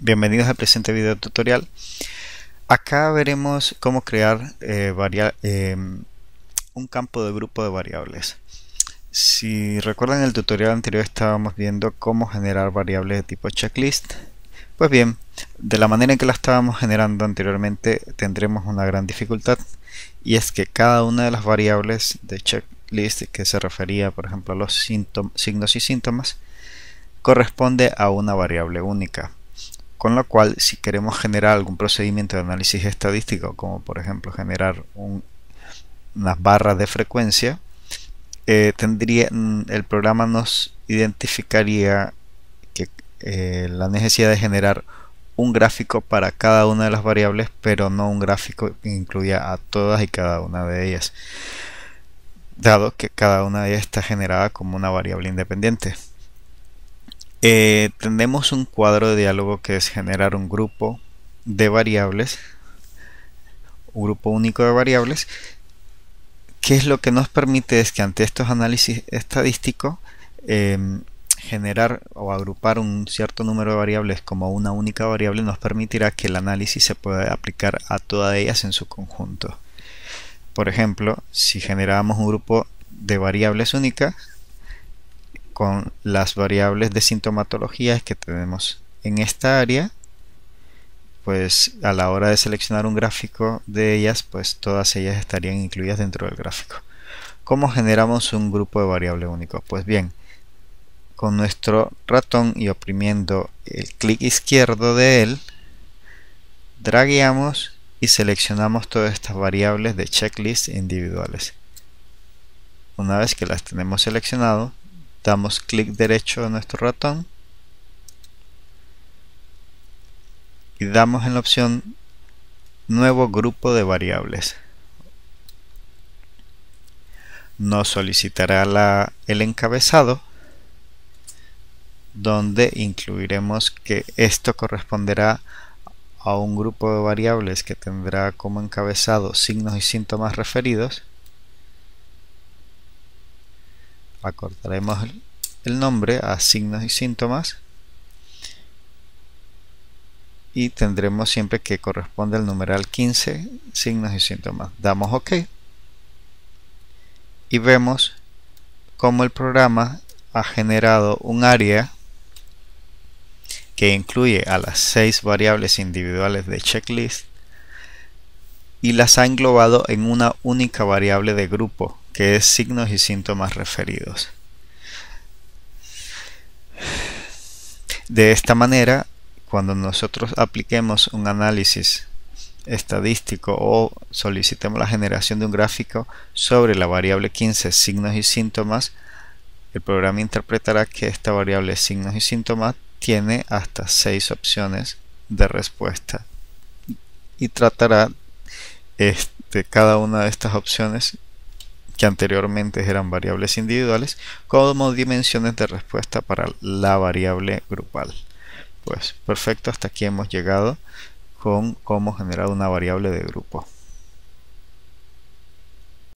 Bienvenidos al presente video tutorial. Acá veremos cómo crear eh, em, un campo de grupo de variables. Si recuerdan el tutorial anterior estábamos viendo cómo generar variables de tipo checklist. Pues bien, de la manera en que la estábamos generando anteriormente tendremos una gran dificultad y es que cada una de las variables de checklist que se refería por ejemplo a los signos y síntomas corresponde a una variable única con lo cual, si queremos generar algún procedimiento de análisis estadístico, como por ejemplo generar unas barras de frecuencia, eh, tendría, mm, el programa nos identificaría que, eh, la necesidad de generar un gráfico para cada una de las variables, pero no un gráfico que incluya a todas y cada una de ellas, dado que cada una de ellas está generada como una variable independiente. Eh, tenemos un cuadro de diálogo que es generar un grupo de variables, un grupo único de variables, que es lo que nos permite es que ante estos análisis estadísticos em, generar o agrupar un cierto número de variables como una única variable nos permitirá que el análisis se pueda aplicar a todas ellas en su conjunto. Por ejemplo, si generamos un grupo de variables únicas, con las variables de sintomatología que tenemos en esta área pues a la hora de seleccionar un gráfico de ellas pues todas ellas estarían incluidas dentro del gráfico ¿cómo generamos un grupo de variable único? pues bien con nuestro ratón y oprimiendo el clic izquierdo de él dragueamos y seleccionamos todas estas variables de checklist individuales una vez que las tenemos seleccionado damos clic derecho en nuestro ratón y damos en la opción nuevo grupo de variables nos solicitará la, el encabezado donde incluiremos que esto corresponderá a un grupo de variables que tendrá como encabezado signos y síntomas referidos acortaremos el nombre a signos y síntomas y tendremos siempre que corresponde al numeral 15 signos y síntomas damos ok y vemos cómo el programa ha generado un área que incluye a las seis variables individuales de checklist y las ha englobado en una única variable de grupo que es signos y síntomas referidos. De esta manera, cuando nosotros apliquemos un análisis estadístico o solicitemos la generación de un gráfico sobre la variable 15 signos y síntomas, el programa interpretará que esta variable signos y síntomas tiene hasta 6 opciones de respuesta y tratará este, cada una de estas opciones que anteriormente eran variables individuales, como dimensiones de respuesta para la variable grupal. Pues perfecto, hasta aquí hemos llegado con cómo generar una variable de grupo.